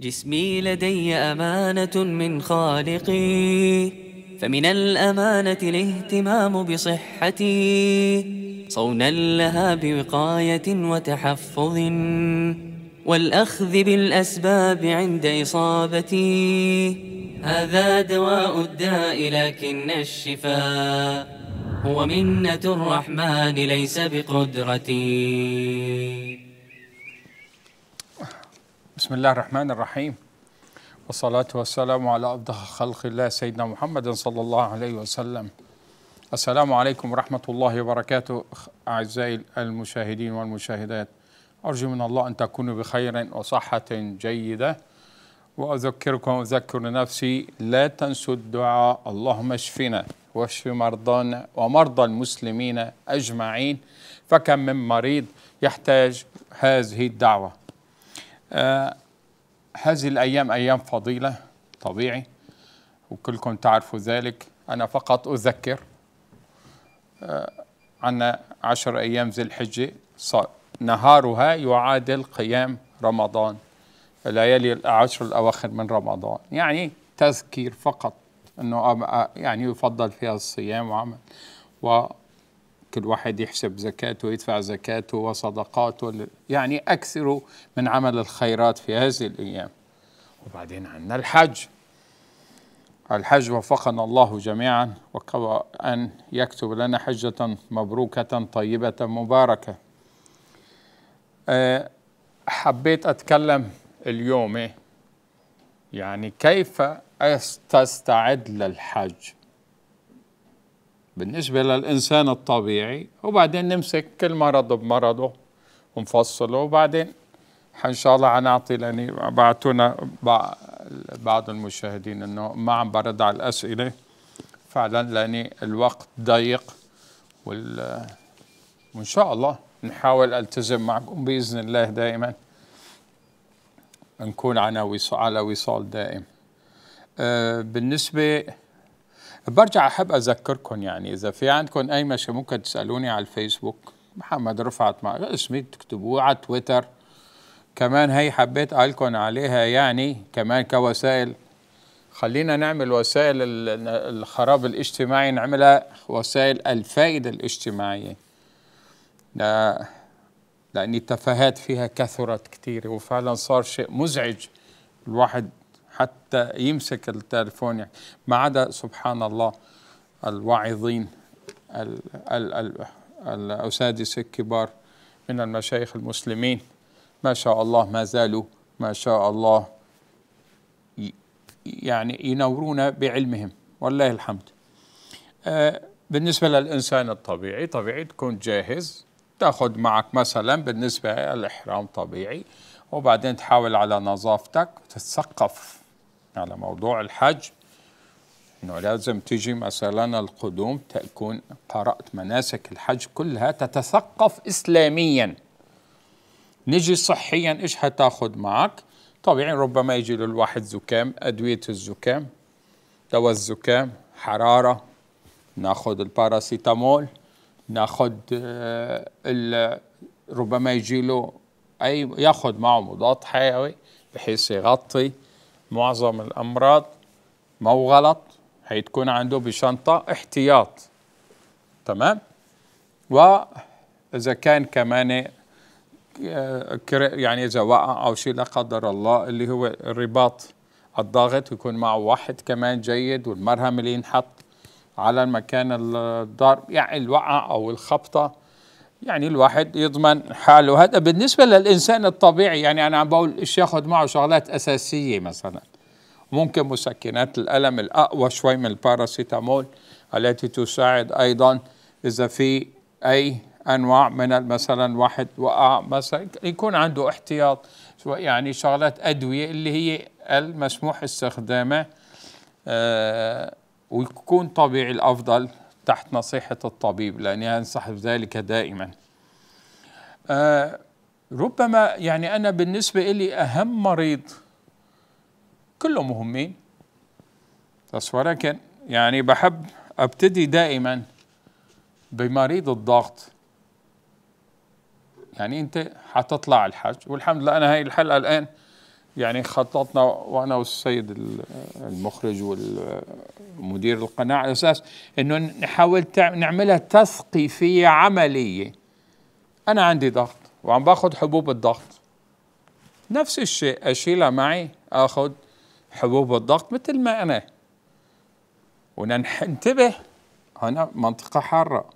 جسمي لدي أمانة من خالقي فمن الأمانة الاهتمام بصحتي صونا لها بوقاية وتحفظ والأخذ بالأسباب عند إصابتي هذا دواء الداء لكن الشفاء هو منة الرحمن ليس بقدرتي بسم الله الرحمن الرحيم والصلاة والسلام على أفضل خلق الله سيدنا محمد صلى الله عليه وسلم السلام عليكم ورحمة الله وبركاته أعزائي المشاهدين والمشاهدات أرجو من الله أن تكونوا بخير وصحة جيدة وأذكركم وأذكر نفسي لا تنسوا الدعاء اللهم اشفنا واشف مرضانا ومرضى المسلمين أجمعين فكم من مريض يحتاج هذه الدعوة هذه الأيام أيام فضيلة طبيعي وكلكم تعرفوا ذلك أنا فقط أذكر عنا آه، عشر أيام ذي الحجة نهارها يعادل قيام رمضان الليالي العشر الأواخر من رمضان يعني تذكير فقط أنه يعني يفضل فيها الصيام وعمل كل واحد يحسب زكاته ويدفع زكاته وصدقاته يعني أكثروا من عمل الخيرات في هذه الأيام وبعدين عندنا الحج الحج وفقنا الله جميعا أن يكتب لنا حجة مبروكة طيبة مباركة آه، حبيت أتكلم اليوم يعني كيف تستعد للحج بالنسبة للإنسان الطبيعي وبعدين نمسك كل مرض بمرضه ونفصله وبعدين إن شاء الله حنعطي لأني بعتونا بعض المشاهدين إنه ما عم برد على الأسئلة فعلا لأني الوقت ضيق وال وإن شاء الله نحاول ألتزم معكم بإذن الله دائما نكون على وصال دائم آه، بالنسبة برجع احب اذكركم يعني اذا في عندكم اي مشكله ممكن تسالوني على الفيسبوك محمد رفعت مع اسمي تكتبوه على تويتر كمان هي حبيت ألكن عليها يعني كمان كوسائل خلينا نعمل وسائل الخراب الاجتماعي نعملها وسائل الفائدة الاجتماعية لا لأن التفاهات فيها كثرت كثير وفعلا صار شيء مزعج الواحد حتى يمسك التليفون يعني ما عدا سبحان الله الواعظين الأسادس الكبار من المشايخ المسلمين ما شاء الله ما زالوا ما شاء الله يعني ينورونا بعلمهم والله الحمد آه، بالنسبة للإنسان الطبيعي طبيعي تكون جاهز تاخذ معك مثلا بالنسبة للإحرام طبيعي وبعدين تحاول على نظافتك تتثقف على موضوع الحج انه لازم تجي مثلا القدوم تكون قرات مناسك الحج كلها تتثقف اسلاميا نجي صحيا ايش حتاخذ معك طبيعي ربما يجي للواحد زكام ادويه الزكام دواء الزكام حراره ناخذ الباراسيتامول ناخذ آه، ربما يجي له اي ياخذ معه مضاد حيوي بحيث يغطي معظم الأمراض مو غلط حيتكون عنده بشنطة احتياط تمام وإذا كان كمان آه، يعني إذا وقع أو شيء لا قدر الله اللي هو الرباط الضاغط يكون معه واحد كمان جيد والمرهم اللي ينحط على المكان الضرب يعني الوقع أو الخبطة يعني الواحد يضمن حاله هذا بالنسبة للإنسان الطبيعي يعني أنا عم بقول إيش ياخد معه شغلات أساسية مثلا ممكن مسكنات الألم الأقوى شوي من الباراسيتامول التي تساعد أيضا إذا في أي أنواع من مثلا واحد وقع مثلا يكون عنده احتياط يعني شغلات أدوية اللي هي المسموح استخدامها آه ويكون طبيعي الأفضل تحت نصيحة الطبيب لأني أنصح بذلك دائما آه ربما يعني أنا بالنسبة لي أهم مريض كلهم مهمين بس ولكن يعني بحب أبتدي دائما بمريض الضغط يعني أنت حتطلع الحج والحمد لله أنا هاي الحلقة الآن يعني خططنا وانا والسيد المخرج والمدير القناه على اساس انه نحاول نعملها تثقيفيه عمليه انا عندي ضغط وعم باخذ حبوب الضغط نفس الشيء اشيلها معي اخذ حبوب الضغط مثل ما انا وننتبه انا منطقه حاره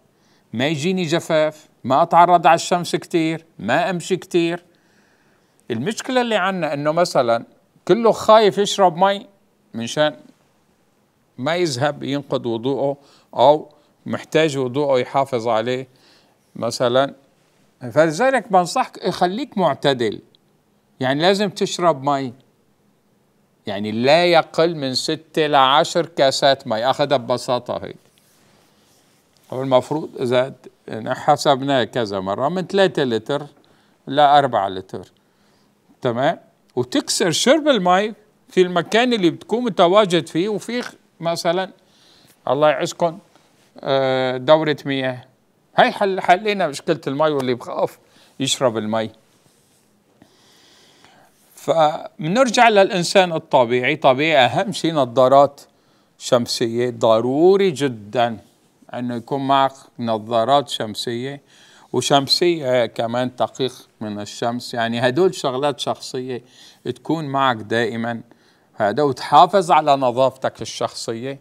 ما يجيني جفاف ما اتعرض على الشمس كثير ما امشي كثير المشكله اللي عندنا انه مثلا كله خايف يشرب مي منشان ما يذهب ينقض وضوءه او محتاج وضوءه يحافظ عليه مثلا فلذلك بنصحك خليك معتدل يعني لازم تشرب مي يعني لا يقل من ستة لعشر كاسات مي أخذها ببساطة هيك والمفروض إذا حسبناه كذا مرة من ثلاثة لتر لأربعة لتر تمام وتكسر شرب المي في المكان اللي بتكون متواجد فيه وفي مثلا الله يعزكم آه، دورة مياه هاي حل حلينا مشكلة المي واللي بخاف يشرب المي فبنرجع للإنسان الطبيعي طبيعي أهم شيء نظارات شمسية ضروري جدا أنه يكون معك نظارات شمسية وشمسيه كمان تقيق من الشمس يعني هدول شغلات شخصيه تكون معك دائما هذا وتحافظ على نظافتك الشخصيه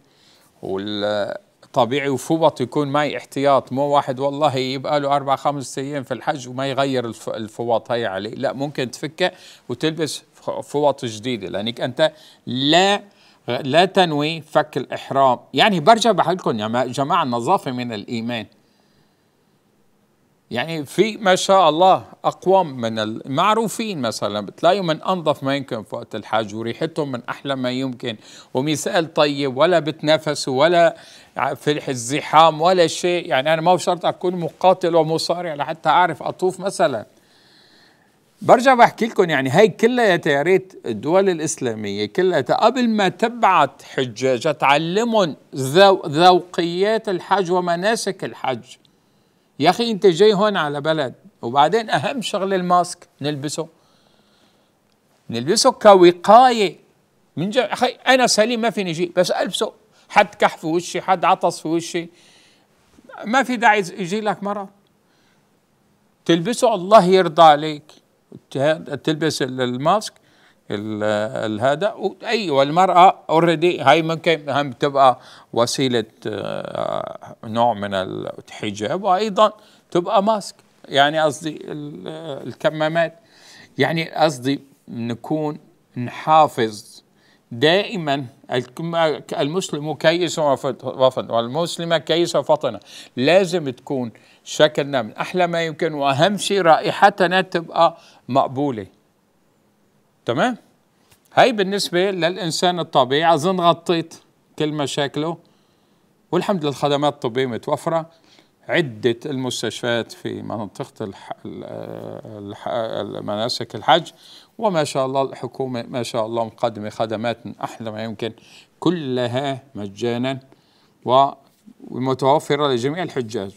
والطبيعي وفوط يكون معي احتياط مو واحد والله يبقى له اربع خمس ايام في الحج وما يغير الفوط هي عليه لا ممكن تفكها وتلبس فوط جديده لانك انت لا لا تنوي فك الاحرام يعني برجع بحلكم لكم يا جماعه النظافه من الايمان يعني في ما شاء الله أقوام من المعروفين مثلا بتلاقيهم من أنظف ما يمكن في وقت الحج وريحتهم من أحلى ما يمكن ومثال طيب ولا بتنافسوا ولا في الزحام ولا شيء يعني أنا ما بشرط أكون مقاتل ومصارع لحتى أعرف أطوف مثلا برجع بحكي لكم يعني هاي كلها يا ريت الدول الإسلامية كلها قبل ما تبعت حجاج تعلمهم ذوقيات الحج ومناسك الحج يا اخي انت جاي هون على بلد وبعدين اهم شغله الماسك نلبسه نلبسه كوقايه من جا... اخي انا سليم ما فيني اجي بس البسه حد كح في وشي حد عطس في وشي ما في داعي يجي لك مرض تلبسه الله يرضى عليك تلبس الماسك هذا اي والمراه اوريدي هاي ممكن هم تبقى وسيله آه، نوع من الحجاب وايضا تبقى ماسك يعني قصدي الكمامات يعني قصدي نكون نحافظ دائما المسلم كيس وفطن والمسلمة كيس وفطنة لازم تكون شكلنا من أحلى ما يمكن وأهم شيء رائحتنا تبقى مقبولة تمام هاي بالنسبة للإنسان الطبيعي أظن غطيت كل مشاكله والحمد لله الخدمات الطبية متوفرة عدة المستشفيات في منطقة المناسك مناسك الحج وما شاء الله الحكومة ما شاء الله مقدمة خدمات أحلى ما يمكن كلها مجانا ومتوفرة لجميع الحجاج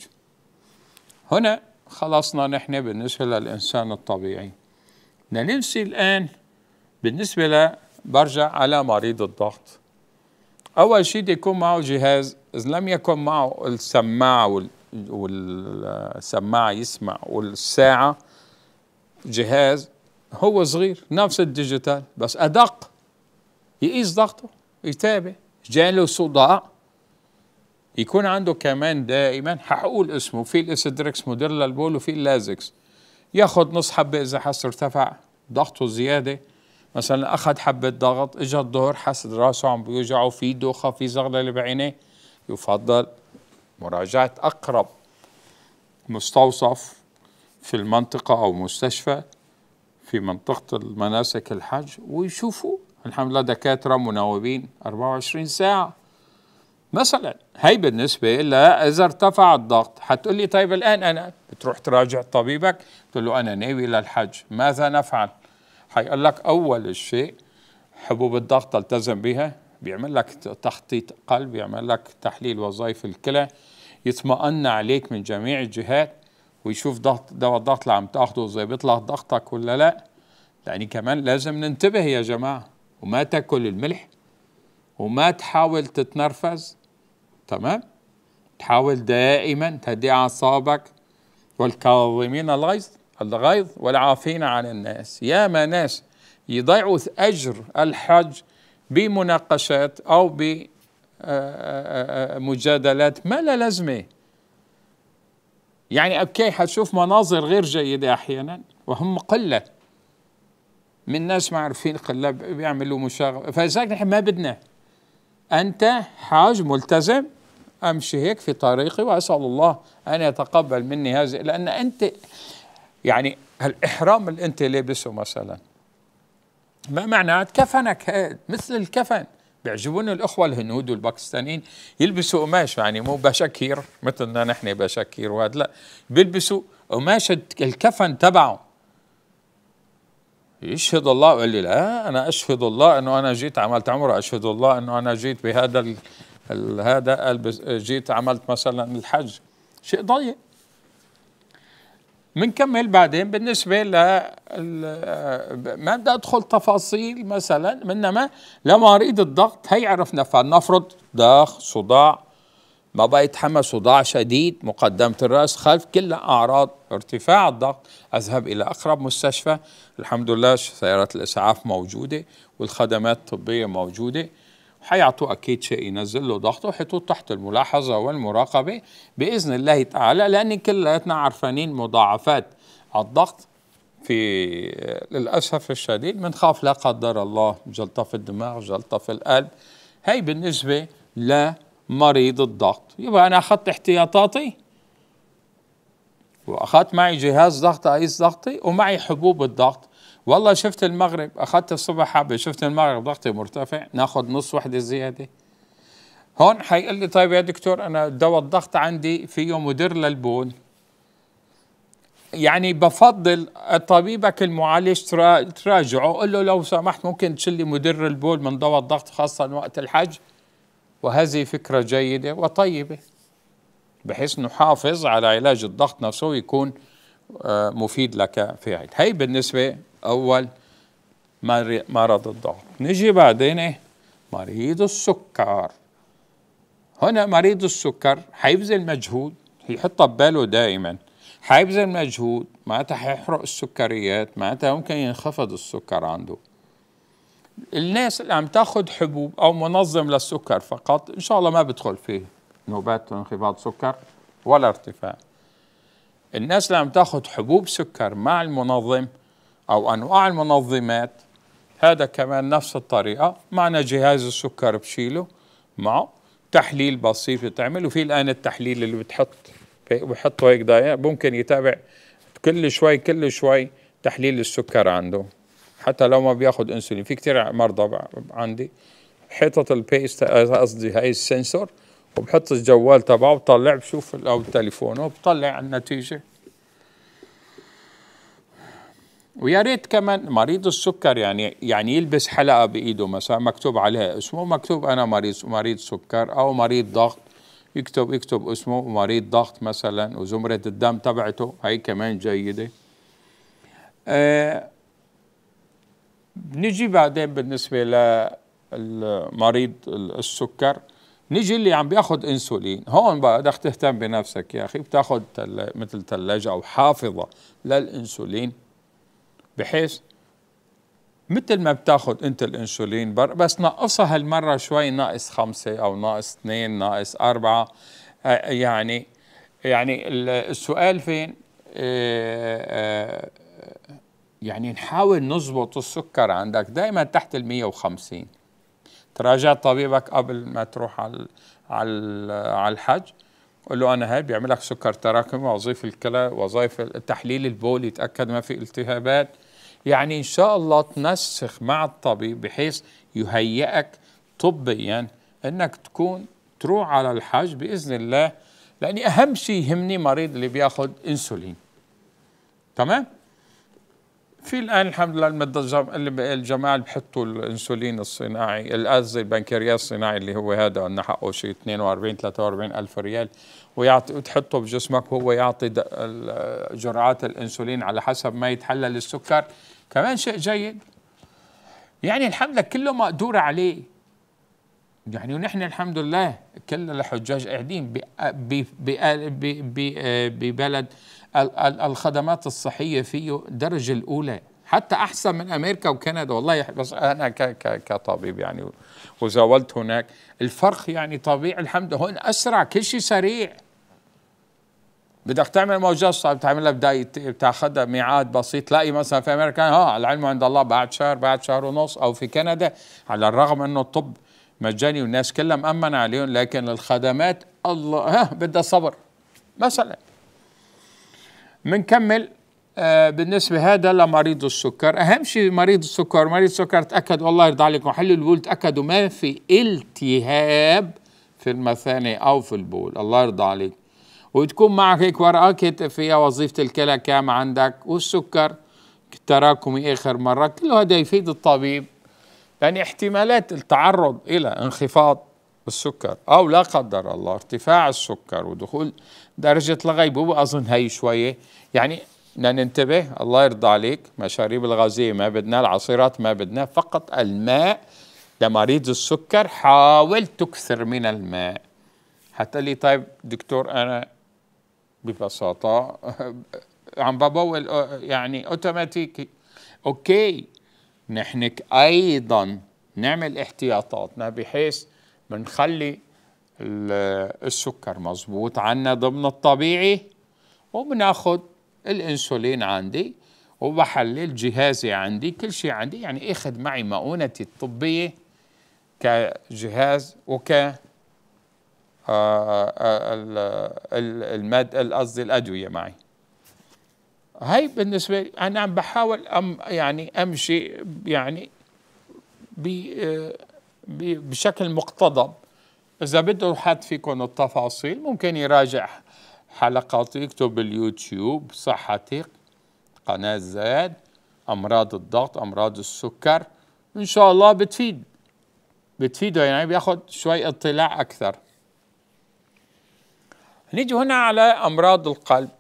هنا خلصنا نحن بالنسبة للإنسان الطبيعي ننسي الآن بالنسبة ل برجع على مريض الضغط أول شيء بده يكون معه جهاز إذا لم يكن معه السماعة والسماعة يسمع والساعة جهاز هو صغير نفس الديجيتال بس أدق يقيس ضغطه يتابع جاله صداع يكون عنده كمان دائما حقول اسمه في الاسدريكس مدير للبول وفي اللازكس ياخذ نص حبة إذا حس ارتفع ضغطه زيادة مثلا اخذ حبه ضغط اجى الظهر حس راسه عم بيوجعه في دوخه في زغلله بعينيه يفضل مراجعه اقرب مستوصف في المنطقه او مستشفى في منطقه المناسك الحج ويشوفوا الحمد لله دكاتره مناوبين 24 ساعه مثلا هي بالنسبة لا إذا ارتفع الضغط حتقول لي طيب الآن أنا بتروح تراجع طبيبك تقول له أنا ناوي للحج ماذا نفعل حيقول لك أول شيء حبوب الضغط التزم بها بيعمل لك تخطيط قلب يعمل لك تحليل وظائف الكلى يطمئن عليك من جميع الجهات ويشوف ضغط دواء الضغط اللي عم تاخده زي بيطلع ضغطك ولا لا يعني كمان لازم ننتبه يا جماعة وما تاكل الملح وما تحاول تتنرفز تمام تحاول دائما تهدي أعصابك والكاظمين الغيظ الغيظ والعافين عن الناس ياما ناس يضيعوا أجر الحج بمناقشات أو بمجادلات آه، آه، آه، ما لا لازمة يعني أوكي حتشوف مناظر غير جيدة أحيانا وهم قلة من ناس ما عارفين قلة بيعملوا مشاغبة فلذلك نحن ما بدنا أنت حاج ملتزم أمشي هيك في طريقي وأسأل الله أن يتقبل مني هذه لأن أنت يعني الإحرام اللي أنت لابسه مثلا ما معناه كفنك هاد مثل الكفن بيعجبون الإخوة الهنود والباكستانيين يلبسوا قماش يعني مو بشاكير مثلنا نحن بشاكير وهذا لا بيلبسوا قماش الكفن تبعه يشهد الله وقال لي لا أنا أشهد الله أنه أنا جيت عملت عمره أشهد الله أنه أنا جيت بهذا هذا جيت عملت مثلا الحج شيء ضيق بنكمل بعدين بالنسبه ل ما بدي ادخل تفاصيل مثلا انما لمريض الضغط هي عرفنا فلنفرض ضغط صداع ما بقى يتحمل صداع شديد مقدمة الرأس خلف كل أعراض ارتفاع الضغط أذهب إلى أقرب مستشفى الحمد لله سيارات الإسعاف موجودة والخدمات الطبية موجودة حيعطوه أكيد شيء ينزل له ضغطه ويحطوه تحت الملاحظة والمراقبة بإذن الله تعالى لأن كلياتنا عرفانين مضاعفات الضغط في للأسف الشديد بنخاف لا قدر الله جلطة في الدماغ جلطة في القلب هي بالنسبة لمريض الضغط يبقى أنا أخذت احتياطاتي وأخذت معي جهاز ضغط قيس ضغطي ومعي حبوب الضغط والله شفت المغرب اخذت الصبح حبه شفت المغرب ضغطي مرتفع ناخذ نص وحده زياده هون حيقول لي طيب يا دكتور انا دواء الضغط عندي فيه مدر للبول يعني بفضل طبيبك المعالج تراجعه قل له لو سمحت ممكن تشلي مدر البول من دواء الضغط خاصة وقت الحج وهذه فكرة جيدة وطيبة بحيث نحافظ على علاج الضغط نفسه ويكون آه، مفيد لك فاعل هي بالنسبة أول مرض الضغط نجي بعدين إيه مريض السكر هنا مريض السكر حيبذل مجهود يحط بباله دائما حيبذل مجهود معناتها حيحرق السكريات معناتها ممكن ينخفض السكر عنده الناس اللي عم تاخد حبوب او منظم للسكر فقط ان شاء الله ما بدخل فيه نوبات انخفاض سكر ولا ارتفاع الناس اللي عم تاخد حبوب سكر مع المنظم أو أنواع المنظمات هذا كمان نفس الطريقة معنا جهاز السكر بشيله معه تحليل بسيط بتعمل وفي الآن التحليل اللي بتحط بحطه هيك داير ممكن يتابع كل شوي كل شوي تحليل السكر عنده حتى لو ما بياخد انسولين في كثير مرضى عندي حيطة البيست قصدي هاي السنسور وبحط الجوال تبعه وبطلع بشوف او تليفونه وبطلع النتيجه ويا ريت كمان مريض السكر يعني يعني يلبس حلقه بايده مثلا مكتوب عليها اسمه مكتوب انا مريض مريض سكر او مريض ضغط يكتب يكتب اسمه مريض ضغط مثلا وزمره الدم تبعته هي كمان جيده آه نجي بعدين بالنسبه للمريض السكر نيجي اللي عم بياخذ انسولين هون بقى بدك تهتم بنفسك يا اخي بتاخذ مثل ثلاجه او حافظه للانسولين بحيث مثل ما بتاخد انت الانسولين بر بس نقصها هالمره شوي ناقص خمسه او ناقص اثنين ناقص اربعه آه، آه، يعني يعني السؤال فين؟ آه، يعني نحاول نظبط السكر عندك دائما تحت ال 150 تراجع طبيبك قبل ما تروح على على على الحج قول له انا هاي بيعمل لك سكر تراكمي وظيفه الكلى وظائف التحليل البولي يتاكد ما في التهابات يعني إن شاء الله تنسخ مع الطبيب بحيث يهيئك طبيا أنك تكون تروح على الحج بإذن الله لأني أهم شيء يهمني مريض اللي بياخد إنسولين تمام؟ في الآن الحمد لله الجماعة اللي بحطوا الإنسولين الصناعي الأز البنكرياس الصناعي اللي هو هذا انه حقه شيء 42 43 ألف ريال ويعطي وتحطه بجسمك وهو يعطي جرعات الانسولين على حسب ما يتحلل السكر كمان شيء جيد يعني الحمد لله كله مقدور عليه يعني ونحن الحمد لله كل الحجاج قاعدين آه، ببلد الخدمات الصحية فيه الدرجة الأولى حتى احسن من امريكا وكندا والله بس انا ك ك كطبيب يعني وزاولت هناك الفرق يعني طبيعي الحمد هون اسرع كل شيء سريع بدك تعمل موجات صعب تعملها بداية بتاخذها ميعاد بسيط تلاقي مثلا في امريكا ها العلم عند الله بعد شهر بعد شهر ونص او في كندا على الرغم انه الطب مجاني والناس كلها مأمنة عليهم لكن الخدمات الله ها بدها صبر مثلا منكمل آه، بالنسبة هذا لمريض السكر أهم شيء مريض السكر مريض السكر تأكد والله يرضى عليكم وحلوا البول تأكدوا ما في التهاب في المثانة أو في البول الله يرضى عليك وتكون معك هيك ورقة كاتب فيها وظيفة الكلى كام عندك والسكر تراكمي آخر مرة كله هذا يفيد الطبيب يعني احتمالات التعرض إلى انخفاض السكر أو لا قدر الله ارتفاع السكر ودخول درجة الغيبوبة أظن هي شوية يعني بدنا ننتبه الله يرضى عليك مشاريب الغازية ما بدنا العصيرات ما بدنا فقط الماء لمريض السكر حاول تكثر من الماء حتى لي طيب دكتور أنا ببساطة عم ببول يعني اوتوماتيكي اوكي نحن ايضا نعمل احتياطاتنا بحيث بنخلي السكر مضبوط عنا ضمن الطبيعي وبناخد الانسولين عندي وبحلل جهازي عندي كل شيء عندي يعني اخذ معي مؤونتي الطبيه كجهاز وك آه، آه، المد قصدي الادويه معي هاي بالنسبه لي انا عم بحاول أم يعني امشي يعني آه، بشكل مقتضب اذا بده حد فيكم التفاصيل ممكن يراجع حلقاتي اكتب باليوتيوب صحتك قناة زاد أمراض الضغط أمراض السكر إن شاء الله بتفيد بتفيده يعني بياخد شوي اطلاع أكثر نيجي هنا على أمراض القلب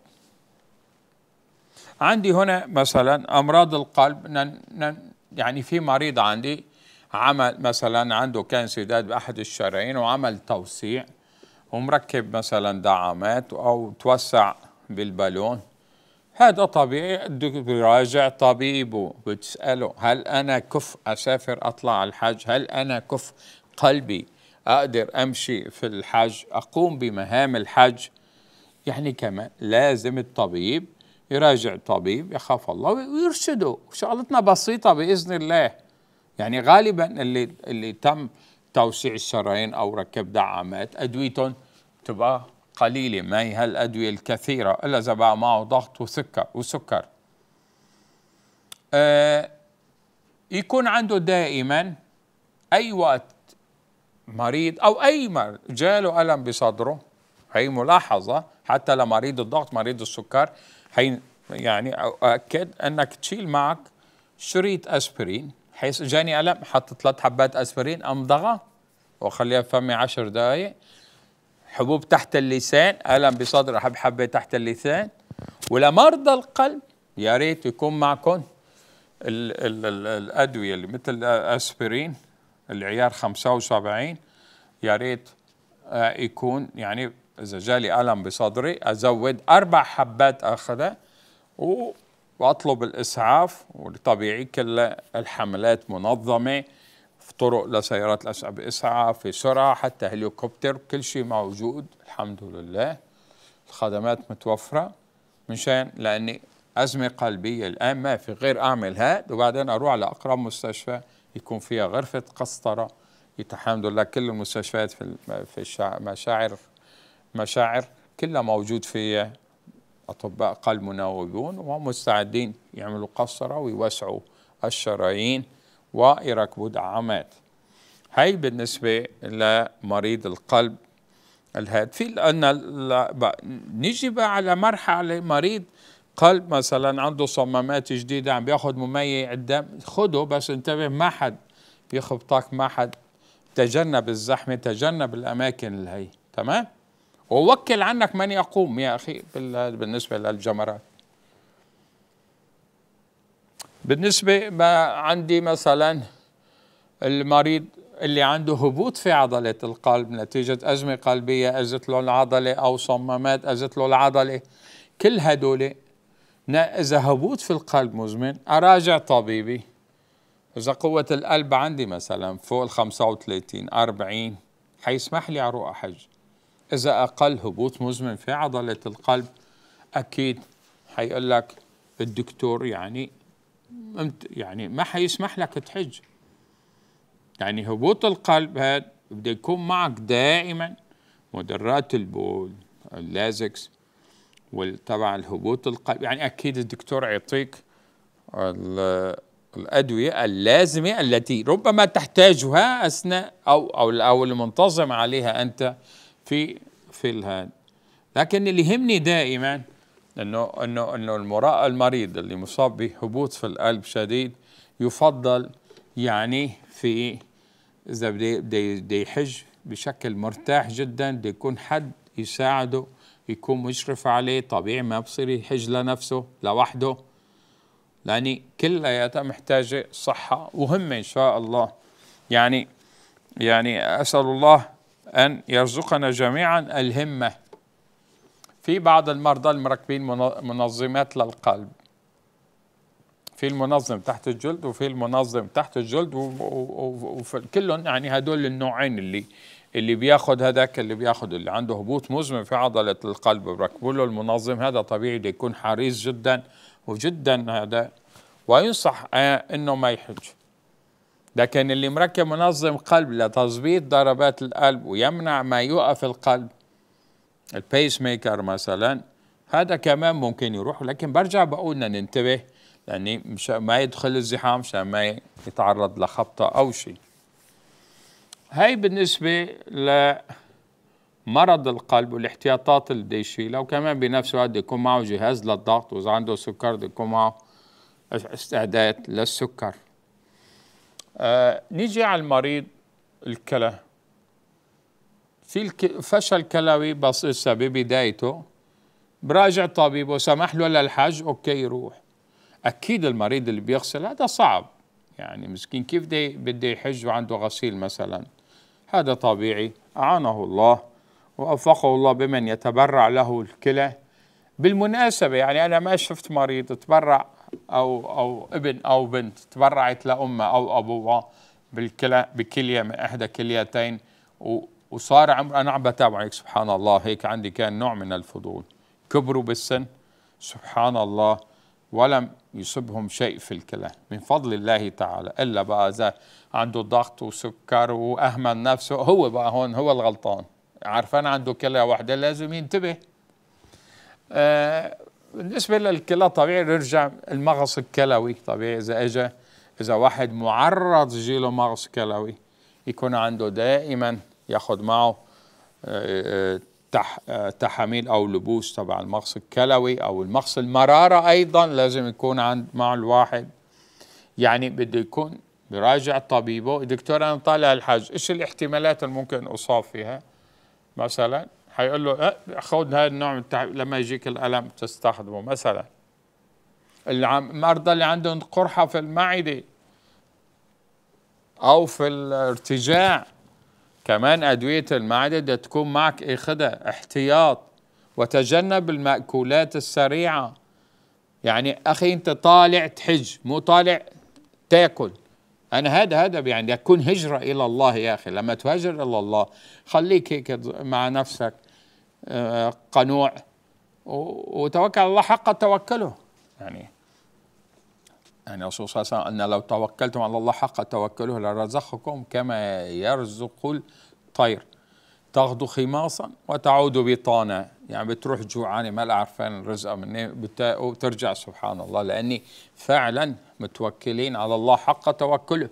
عندي هنا مثلا أمراض القلب نن نن يعني في مريض عندي عمل مثلا عنده كان سداد بأحد الشرايين وعمل توسيع ومركب مثلا دعامات او توسع بالبالون هذا طبيعي بدك يراجع طبيبه بتساله هل انا كف اسافر اطلع الحج هل انا كف قلبي اقدر امشي في الحج اقوم بمهام الحج يعني كمان لازم الطبيب يراجع الطبيب يخاف الله ويرشده شغلتنا بسيطه باذن الله يعني غالبا اللي اللي تم توسيع الشرايين أو ركب دعامات أدويتهم تبقى قليلة ما هي هالأدوية الكثيرة إلا إذا بقى معه ضغط وسكر وسكر آه يكون عنده دائما أي وقت مريض أو أي مرض جاله ألم بصدره هي ملاحظة حتى لمريض الضغط مريض السكر هي يعني أؤكد أنك تشيل معك شريط أسبرين حيث جاني ألم حط ثلاث حبات أسبرين أمضغها وأخليها بفمي عشر دقايق حبوب تحت اللسان ألم بصدر حب حبة تحت اللسان ولمرضى القلب يا ريت يكون معكم الـ الـ الـ الأدوية اللي مثل الاسبرين العيار 75 يا ريت آه، يكون يعني إذا جالي ألم بصدري أزود أربع حبات أخذها و وأطلب الإسعاف وطبيعي كل الحملات منظمة في طرق لسيارات الأسعاف بإسعاف في سرعة حتى هليكوبتر كل شيء موجود الحمد لله الخدمات متوفرة مشان لأني أزمة قلبية الآن ما في غير أعمل هاد وبعدين أروح على أقرب مستشفى يكون فيها غرفة قسطرة الحمد لله كل المستشفيات في في مشاعر مشاعر كلها موجود فيها أطباء قلب مناوبون ومستعدين يعملوا قصرة ويوسعوا الشرايين ويركبوا دعامات هاي بالنسبة لمريض القلب الهاد في لأن نيجي بقى على مرحلة مريض قلب مثلا عنده صمامات جديدة عم بياخد مميع الدم خده بس انتبه ما حد بيخبطك ما حد تجنب الزحمة تجنب الأماكن اللي هي تمام ووكل عنك من يقوم يا أخي بالنسبة للجمرات بالنسبة ما عندي مثلا المريض اللي عنده هبوط في عضلة القلب نتيجة أزمة قلبية أزت له العضلة أو صمامات أزت له العضلة كل هدول إذا هبوط في القلب مزمن أراجع طبيبي إذا قوة القلب عندي مثلا فوق الخمسة 35 40 حيسمح لي أروح أحج إذا أقل هبوط مزمن في عضلة القلب أكيد حيقول لك الدكتور يعني يعني ما حيسمح لك تحج يعني هبوط القلب هذا بده يكون معك دائما مدرات البول اللازكس والتبع الهبوط القلب يعني اكيد الدكتور يعطيك الادويه اللازمه التي ربما تحتاجها اثناء او او او المنتظم عليها انت في في الهاد لكن اللي يهمني دائما انه انه انه المرأة المريض اللي مصاب بهبوط في القلب شديد يفضل يعني في اذا بده يحج بشكل مرتاح جدا بده يكون حد يساعده يكون مشرف عليه طبيعي ما بصير يحج لنفسه لوحده لاني كلياتها محتاجه صحه وهم ان شاء الله يعني يعني اسال الله أن يرزقنا جميعا الهمة في بعض المرضى المركبين منظمات للقلب في المنظم تحت الجلد وفي المنظم تحت الجلد وكلهم يعني هدول النوعين اللي اللي بياخد هذاك اللي بياخد اللي عنده هبوط مزمن في عضلة القلب بركبوا له المنظم هذا طبيعي بده يكون حريص جدا وجدا هذا وينصح آه، انه ما يحج لكن اللي مركب منظم قلب لتظبيط ضربات القلب ويمنع ما يوقف القلب البيس ميكر مثلا هذا كمان ممكن يروح لكن برجع بقولنا ننتبه يعني مش ما يدخل الزحام عشان ما يتعرض لخبطه او شيء هاي بالنسبه لمرض القلب والاحتياطات اللي بده يشيلها وكمان بنفس الوقت يكون معه جهاز للضغط واذا عنده سكر يكون معه استعداد للسكر آه نيجي على المريض الكلى في فشل كلوي بس بسيطة ببدايته براجع طبيبه سمح له للحج اوكي يروح اكيد المريض اللي بيغسل هذا صعب يعني مسكين كيف دي بده يحج وعنده غسيل مثلا هذا طبيعي اعانه الله ووفقه الله بمن يتبرع له الكلى بالمناسبه يعني انا ما شفت مريض تبرع او او ابن او بنت تبرعت لامه او ابوها بالكلى بكليه من احدى كليتين وصار عمر انا عم بتابع هيك سبحان الله هيك عندي كان نوع من الفضول كبروا بالسن سبحان الله ولم يصبهم شيء في الكلى من فضل الله تعالى الا بقى اذا عنده ضغط وسكر واهمل نفسه هو بقى هون هو الغلطان عارفان عنده كلى واحده لازم ينتبه آه بالنسبه للكلى طبيعي نرجع المغص الكلوي طبيعي اذا اجى اذا واحد معرض له مغص كلوي يكون عنده دائما ياخذ معه آه، آه، آه، تحاميل او لبوس تبع المغص الكلوي او المغص المراره ايضا لازم يكون عند مع الواحد يعني بده يكون براجع طبيبه دكتور انا طالع الحج ايش الاحتمالات اللي ممكن اصاب فيها مثلا حيقول له أه هذا النوع من التعب لما يجيك الألم تستخدمه مثلا المرضى اللي عندهم قرحة في المعدة أو في الارتجاع كمان أدوية المعدة بدها تكون معك اخذها احتياط وتجنب المأكولات السريعة يعني أخي أنت طالع تحج مو طالع تاكل أنا هذا هذا يعني يكون هجرة إلى الله يا أخي لما تهاجر إلى الله خليك هيك مع نفسك آه، قنوع وتوكل الله حق توكله يعني يعني الرسول صلى الله عليه وسلم أن لو توكلتم على الله حق توكله لرزقكم كما يرزق الطير تاخذوا خماصا وتعود بطانا يعني بتروح جوعانة ما لها عارفين الرزق منين وترجع سبحان الله لأني فعلا متوكلين على الله حق توكله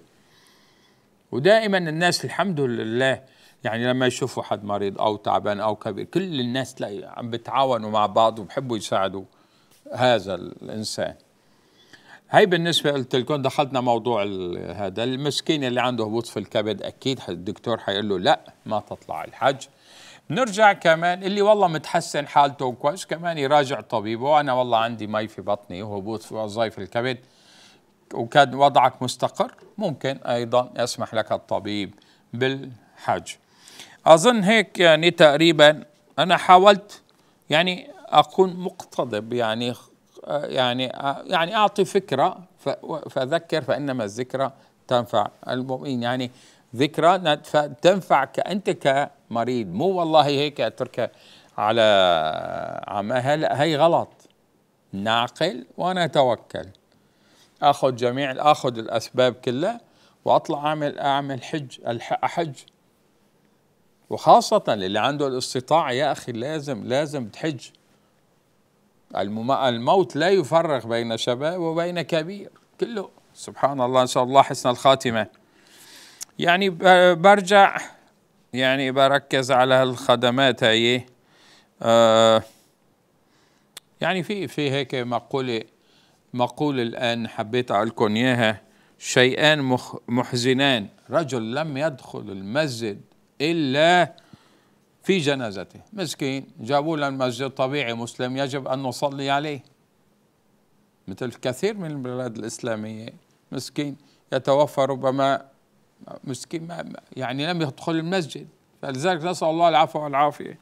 ودائما الناس الحمد لله يعني لما يشوفوا حد مريض او تعبان او كبير كل الناس تلاقي عم بتعاونوا مع بعض وبحبوا يساعدوا هذا الانسان هي بالنسبة قلت لكم دخلنا موضوع هذا المسكين اللي عنده هبوط في الكبد أكيد الدكتور حيقول له لا ما تطلع الحج نرجع كمان اللي والله متحسن حالته كويس كمان يراجع طبيبه أنا والله عندي مي في بطني وهبوط في وظائف الكبد وكان وضعك مستقر ممكن أيضا يسمح لك الطبيب بالحج أظن هيك يعني تقريبا أنا حاولت يعني أكون مقتضب يعني يعني يعني أعطي فكرة فذكر فإنما الذكرى تنفع المؤمن يعني ذكرى تنفع أنت كمريض مو والله هيك أترك على عمها لا هي غلط نعقل ونتوكل اخذ جميع اخذ الاسباب كلها واطلع اعمل اعمل حج احج وخاصة اللي عنده الاستطاعة يا أخي لازم لازم تحج الموت لا يفرق بين شباب وبين كبير كله سبحان الله إن شاء الله حسن الخاتمة يعني برجع يعني بركز على هالخدمات هي آه يعني في في هيك مقولة مقول الآن حبيت أقول لكم إياها شيئان محزنان رجل لم يدخل المسجد إلا في جنازته مسكين جابوا له المسجد طبيعي مسلم يجب أن نصلي عليه مثل كثير من البلاد الإسلامية مسكين يتوفى ربما مسكين يعني لم يدخل المسجد فلذلك نسأل الله العفو والعافية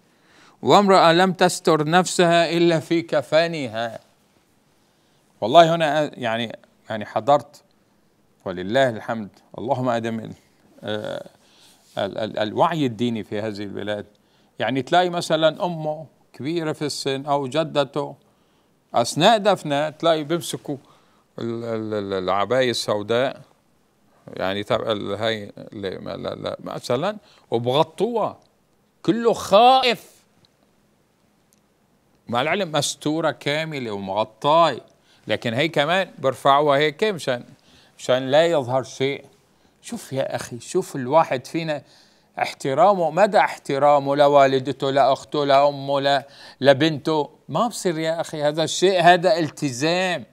وامرأة لم تستر نفسها إلا في كفانها والله هنا يعني يعني حضرت ولله الحمد اللهم أدم آه الوعي الديني في هذه البلاد يعني تلاقي مثلا امه كبيره في السن او جدته اثناء دفنه تلاقي بيمسكوا العبايه السوداء يعني تبع هاي مثلا وبغطوها كله خائف مع العلم مستوره كامله ومغطاه لكن هي كمان برفعوها هيك مشان مشان لا يظهر شيء شوف يا أخي شوف الواحد فينا احترامه مدى احترامه لوالدته لأخته لأمه لبنته ما بصير يا أخي هذا الشيء هذا التزام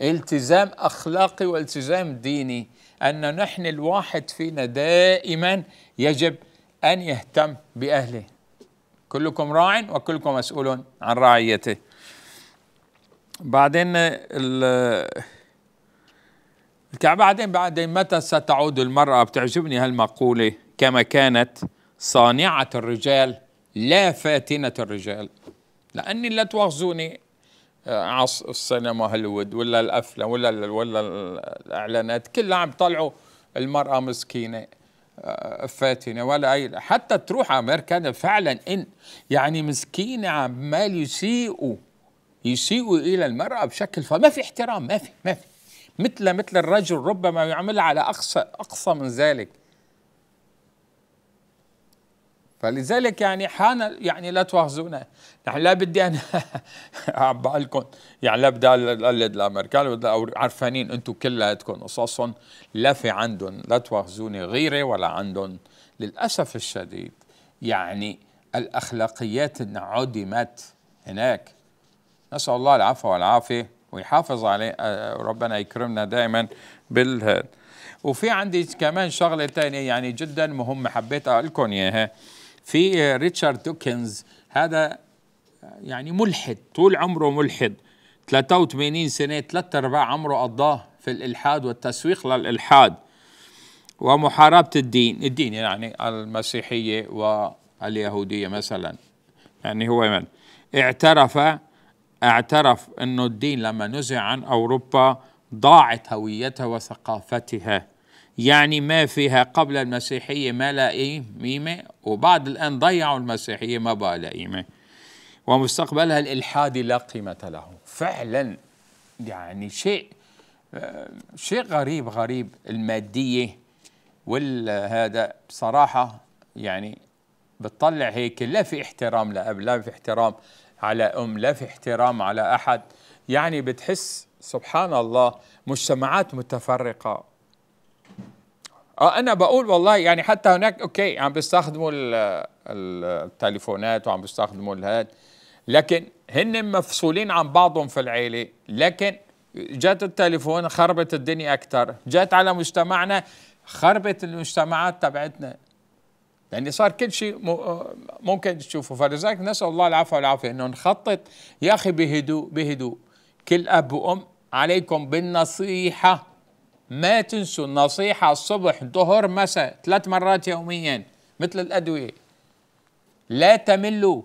التزام أخلاقي والتزام ديني أن نحن الواحد فينا دائما يجب أن يهتم بأهله كلكم راع وكلكم مسؤول عن رعيته بعدين بعدين بعدين متى ستعود المرأة بتعجبني هالمقولة كما كانت صانعة الرجال لا فاتنة الرجال لأني لا تواخذوني آه، عص السينما هوليوود ولا الأفلام ولا ولا الإعلانات كلها عم طلعوا المرأة مسكينة آه، فاتنة ولا أي حتى تروح أمريكا فعلا إن يعني مسكينة عمال يسيئوا يسيئوا إلى المرأة بشكل فما في احترام ما في ما في مثل مثل الرجل ربما يعمل على أقصى أقصى من ذلك فلذلك يعني حان يعني لا تواخذونا نحن لا بدي انا عم لكم يعني لا بدي اقلد الامريكان عرفانين انتم كلياتكم قصصهم لا في عندهم لا تواخذوني غيره ولا عندهم للاسف الشديد يعني الاخلاقيات انعدمت هناك نسال الله العفو والعافيه ويحافظ عليه آه، ربنا يكرمنا دائما بال وفي عندي كمان شغله ثانيه يعني جدا مهمه حبيت اقول لكم اياها في ريتشارد دوكنز هذا آه، يعني ملحد طول عمره ملحد 83 سنه ثلاث ارباع عمره قضاه في الالحاد والتسويق للالحاد ومحاربه الدين الدين يعني المسيحيه واليهوديه مثلا يعني هو من اعترف اعترف أنه الدين لما نزع عن أوروبا ضاعت هويتها وثقافتها يعني ما فيها قبل المسيحية ما لا قيمة وبعد الآن ضيعوا المسيحية ما بقى لا قيمة ومستقبلها الإلحادي لا قيمة له فعلا يعني شيء شيء غريب غريب المادية والهذا بصراحة يعني بتطلع هيك لا في احترام لأب لا في احترام على أم لا في احترام على أحد يعني بتحس سبحان الله مجتمعات متفرقة آه، أنا بقول والله يعني حتى هناك أوكي عم بيستخدموا التليفونات وعم بيستخدموا الهات لكن هن مفصولين عن بعضهم في العيلة لكن جات التليفون خربت الدنيا أكثر جات على مجتمعنا خربت المجتمعات تبعتنا يعني صار كل شيء آه، ممكن تشوفه فلذلك نسال الله العفو والعافيه انه نخطط يا اخي بهدوء بهدوء كل اب وام عليكم بالنصيحه ما تنسوا النصيحه الصبح ظهر مساء ثلاث مرات يوميا مثل الادويه لا تملوا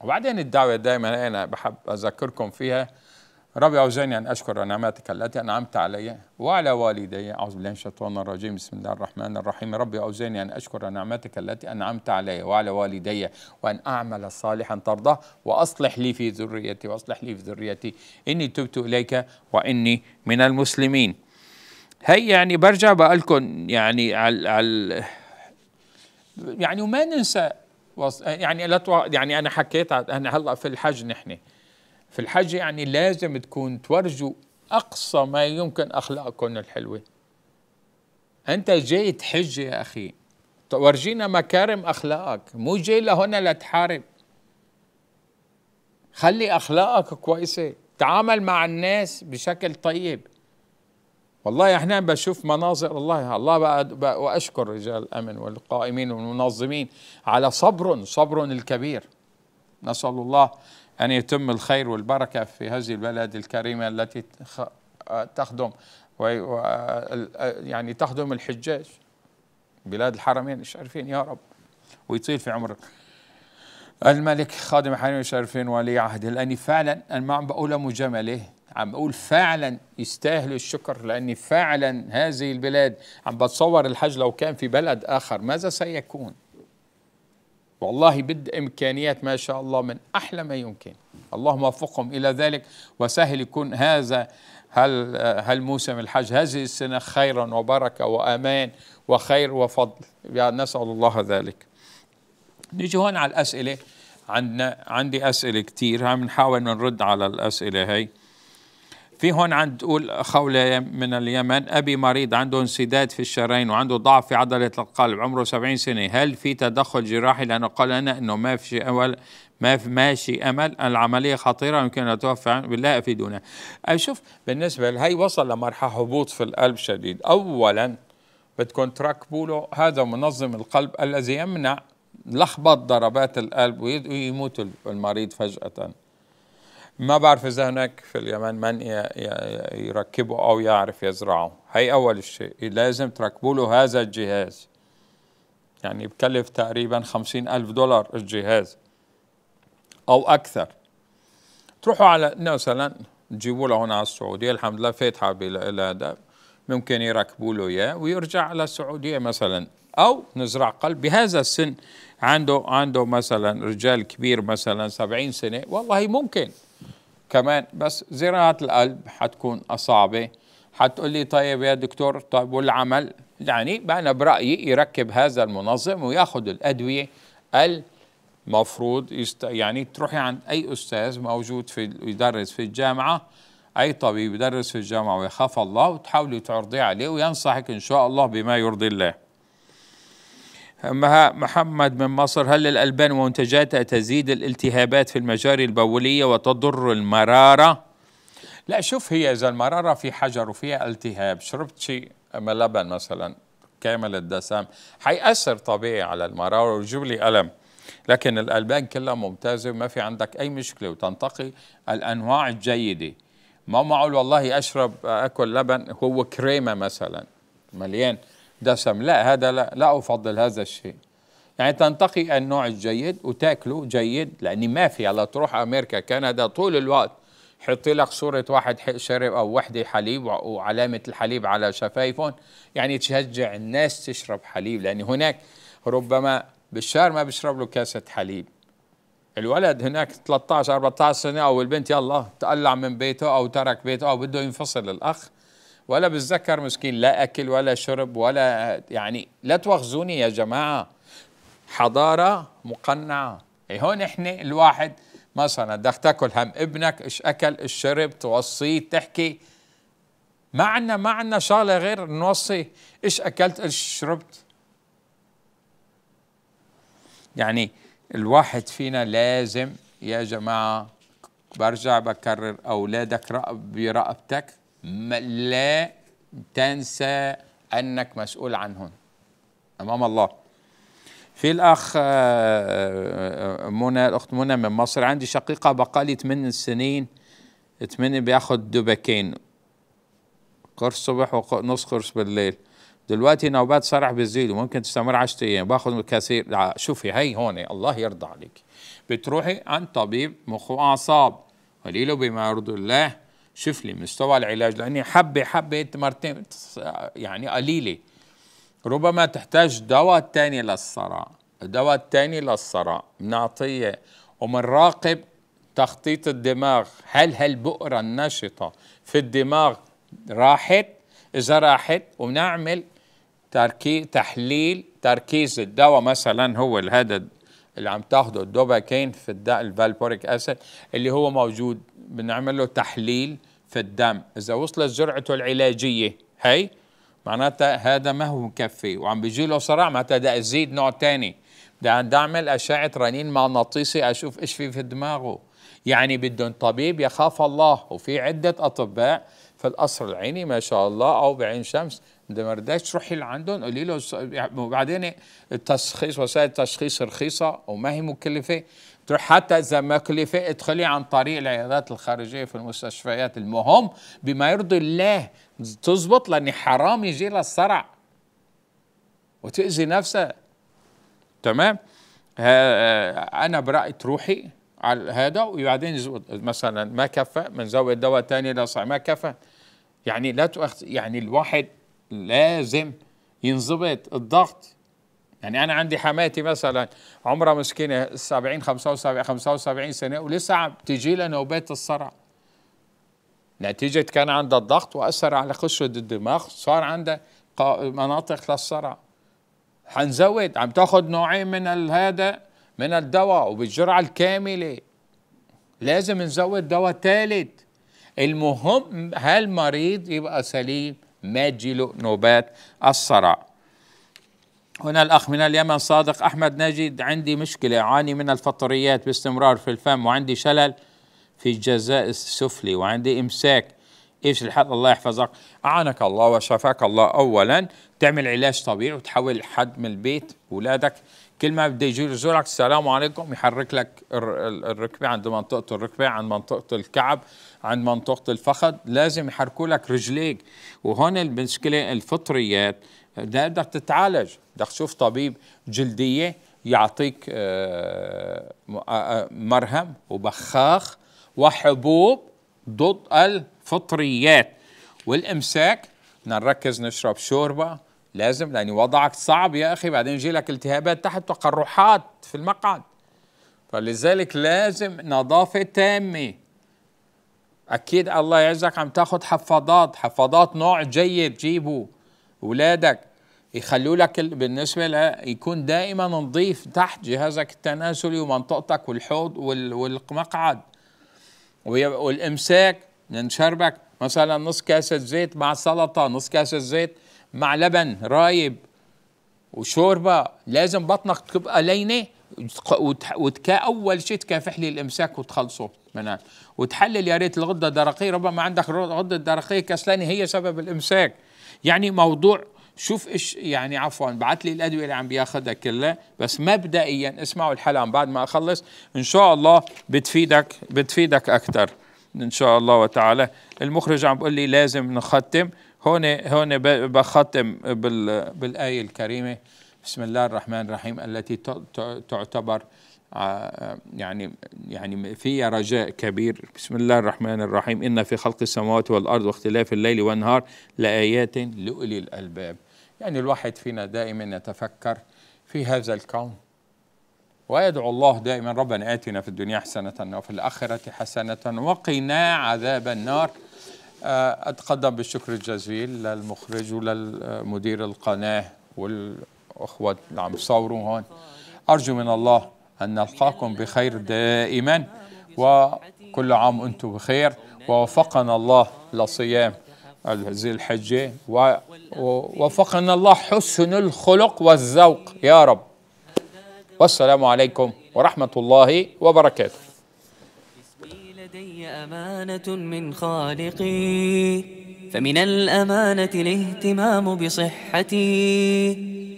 وبعدين الدعوه دائما انا بحب اذكركم فيها ربي أوزعني أن أشكر نعمتك التي أنعمت علي وعلى والدي أعوذ بالله من الشيطان الرجيم بسم الله الرحمن الرحيم ربي أوزعني أن أشكر نعمتك التي أنعمت علي وعلى والدي وأن أعمل صالحا ترضاه وأصلح لي في ذريتي وأصلح لي في ذريتي إني تبت إليك وإني من المسلمين هي يعني برجع بقول لكم يعني على على يعني وما ننسى يعني لا يعني انا حكيت انا هلا في الحج نحن في الحج يعني لازم تكون تورجوا أقصى ما يمكن أخلاقكم الحلوة أنت جاي تحج يا أخي ورجينا مكارم أخلاقك مو جاي لهنا لتحارب خلي أخلاقك كويسة تعامل مع الناس بشكل طيب والله احنا بشوف مناظر الله الله بقى, بقى واشكر رجال الامن والقائمين والمنظمين على صبر صبر الكبير نسال الله أن يتم الخير والبركة في هذه البلد الكريمة التي تخدم يعني تخدم الحجاج بلاد الحرمين الشريفين يا رب ويطيل في عمرك الملك خادم الحرمين الشريفين ولي عهد لاني فعلا انا ما عم بقول مجامله عم بقول فعلا يستاهلوا الشكر لاني فعلا هذه البلاد عم بتصور الحج لو كان في بلد اخر ماذا سيكون والله بد إمكانيات ما شاء الله من أحلى ما يمكن اللهم وفقهم إلى ذلك وسهل يكون هذا هل هل موسم الحج هذه السنة خيرا وبركة وأمان وخير وفضل يعني نسأل الله ذلك نيجي هون على الأسئلة عندنا عندي أسئلة كتير نحاول نرد على الأسئلة هاي في هون عند تقول خولة من اليمن أبي مريض عنده انسداد في الشرايين وعنده ضعف في عضلة القلب عمره 70 سنة هل في تدخل جراحي لأنه قال أنا أنه ما في أول ما في ماشي أمل العملية خطيرة يمكن أن أتوفى لا أفيدونا أشوف بالنسبة لهي وصل لمرحلة هبوط في القلب شديد أولا بدكم تركبوا له هذا منظم القلب الذي يمنع لخبط ضربات القلب ويموت المريض فجأة ما بعرف اذا هناك في اليمن من يركبه او يعرف يزرعه هي اول شيء لازم تركبوا له هذا الجهاز يعني بكلف تقريبا خمسين ألف دولار الجهاز أو أكثر تروحوا على مثلا تجيبوا له هنا على السعودية الحمد لله فاتحة بالهذا ممكن يركبوا له إياه ويرجع على السعودية مثلا أو نزرع قلب بهذا السن عنده عنده مثلا رجال كبير مثلا سبعين سنة والله ممكن كمان بس زراعة القلب حتكون أصعبة حتقول لي طيب يا دكتور طيب والعمل يعني أنا برأيي يركب هذا المنظم وياخذ الأدوية المفروض يست... يعني تروحي عند أي أستاذ موجود في يدرس في الجامعة أي طبيب يدرس في الجامعة ويخاف الله وتحاولي تعرضيه عليه وينصحك إن شاء الله بما يرضي الله محمد من مصر هل الألبان ومنتجاتها تزيد الالتهابات في المجاري البولية وتضر المرارة؟ لا شوف هي إذا المرارة في حجر وفيها التهاب شربت شيء لبن مثلا كامل الدسام حيأثر طبيعي على المرارة ويجيب لي ألم لكن الألبان كلها ممتازة وما في عندك أي مشكلة وتنتقي الأنواع الجيدة ما معقول والله أشرب أكل لبن هو كريمة مثلا مليان دسم لا هذا لا, لا أفضل هذا الشيء يعني تنتقي النوع الجيد وتاكله جيد لاني ما في لا تروح أمريكا كندا طول الوقت حط لك صورة واحد شرب أو وحدة حليب وعلامة الحليب على شفايفهم يعني تشجع الناس تشرب حليب لأن هناك ربما بالشهر ما بيشرب له كاسة حليب الولد هناك 13 14 سنة أو البنت يلا تقلع من بيته أو ترك بيته أو بده ينفصل الأخ ولا بتذكر مسكين لا أكل ولا شرب ولا يعني لا تواخذوني يا جماعة حضارة مقنعة إيه هون إحنا الواحد مثلا بدك تاكل هم ابنك ايش اكل ايش شرب توصيه تحكي ما عندنا ما عندنا شغله غير نوصي ايش اكلت ايش شربت يعني الواحد فينا لازم يا جماعه برجع بكرر اولادك رقب برقبتك لا تنسى أنك مسؤول عنهن أمام الله في الأخ آه، آه، منى الأخت منى من مصر عندي شقيقة بقالي 8 سنين 8 بياخد دوبكين قرص صبح ونص قرص بالليل دلوقتي نوبات صرع بتزيد وممكن تستمر 10 ايام باخذ كثير شوفي هي هون الله يرضى عليك بتروحي عند طبيب مخ واعصاب قليل بما يرضي الله شوف لي مستوى العلاج لاني حبه حبه مرتين يعني قليله ربما تحتاج دواء ثاني للصرع الدواء ثاني للصرع بنعطيه ومنراقب تخطيط الدماغ هل هالبؤرة النشطة في الدماغ راحت إذا راحت وبنعمل تركي تحليل تركيز الدواء مثلا هو هذا اللي عم تاخده الدوباكين في الداء الفالبوريك اسيد اللي هو موجود بنعمل له تحليل في الدم إذا وصلت جرعته العلاجية هي معناتها هذا ما هو مكفي وعم بيجي له صرع معناتها بدي أزيد نوع ثاني بدي أعمل أشعة رنين مغناطيسي أشوف إيش في في دماغه يعني بدهم طبيب يخاف الله وفي عدة أطباء في القصر العيني ما شاء الله أو بعين شمس انت ما بدكش تروحي لعندهم قولي له يعني وبعدين التشخيص وسائل التشخيص رخيصه وما هي مكلفه تروح حتى إذا ما كلفه ادخلي عن طريق العيادات الخارجية في المستشفيات المهم بما يرضي الله تزبط لأن حرام يجي لها الصرع وتأذي نفسها تمام آه، أنا برأي تروحي على هذا وبعدين مثلا ما كفى بنزود دواء ثاني لا ما كفى يعني لا تؤخذ يعني الواحد لازم ينضبط الضغط يعني انا عندي حماتي مثلا عمرها مسكينه 70 75 75 سنه ولسه عم تجي لها نوبات الصرع نتيجه كان عندها الضغط واثر على قشره الدماغ صار عندها مناطق للصرع حنزود عم تاخذ نوعين من هذا من الدواء وبالجرعه الكامله لازم نزود دواء ثالث المهم هالمريض يبقى سليم ما تجيله نوبات الصرع هنا الأخ من اليمن صادق أحمد نجد عندي مشكلة أعاني من الفطريات باستمرار في الفم وعندي شلل في الجزاء السفلي وعندي إمساك إيش الحل الله يحفظك أعانك الله وشفاك الله أولا تعمل علاج طبيعي وتحول حد من البيت أولادك كل ما بده يجي يزورك السلام عليكم يحرك لك الركبه عند منطقه الركبه عند منطقه الكعب عند منطقه الفخذ لازم يحركوا لك رجليك وهون المشكله الفطريات بدك تتعالج بدك تشوف طبيب جلديه يعطيك آه، آه، آه، مرهم وبخاخ وحبوب ضد الفطريات والامساك نركز نشرب شوربه لازم لأن وضعك صعب يا أخي بعدين يجي لك التهابات تحت تقرحات في المقعد فلذلك لازم نظافة تامة أكيد الله يعزك عم تاخذ حفاضات حفاضات نوع جيد جيبه أولادك يخلوا لك بالنسبة يكون دائما نظيف تحت جهازك التناسلي ومنطقتك والحوض والمقعد والإمساك من شربك مثلا نص كاسة زيت مع سلطة نص كاسة زيت مع لبن رايب وشوربه لازم بطنك تبقى لينه وتك اول شيء تكافح لي الامساك وتخلصه منال وتحلل يا ريت الغده الدرقيه ربما عندك غده درقيه كسلانه هي سبب الامساك يعني موضوع شوف ايش يعني عفوا بعت لي الادويه اللي عم بياخذها كلها بس مبدئيا اسمعوا الحلقه بعد ما اخلص ان شاء الله بتفيدك بتفيدك اكثر ان شاء الله وتعالى المخرج عم بيقول لي لازم نختم هون هون بختم بالايه الكريمه بسم الله الرحمن الرحيم التي تعتبر آه، يعني يعني فيها رجاء كبير بسم الله الرحمن الرحيم ان في خلق السماوات والارض واختلاف الليل والنهار لايات لاولي الالباب يعني الواحد فينا دائما يتفكر في هذا الكون ويدعو الله دائما ربنا آتنا في الدنيا حسنة وفي الآخرة حسنة وقنا عذاب النار آه، أتقدم بالشكر الجزيل للمخرج وللمدير القناة والأخوة اللي عم يصوروا هون أرجو من الله أن نلقاكم بخير دائما وكل عام أنتم بخير ووفقنا الله لصيام ذي الحجة ووفقنا الله حسن الخلق والذوق يا رب والسلام عليكم ورحمة الله وبركاته لدي أمانة من خالقي فمن الأمانة الاهتمام بصحتي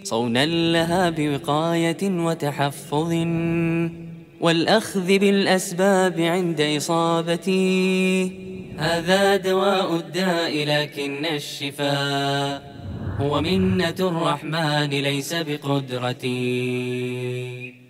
صونا لها بوقاية وتحفظ والأخذ بالأسباب عند إصابتي هذا دواء الداء لكن الشفاء هو منة الرحمن ليس بقدرتي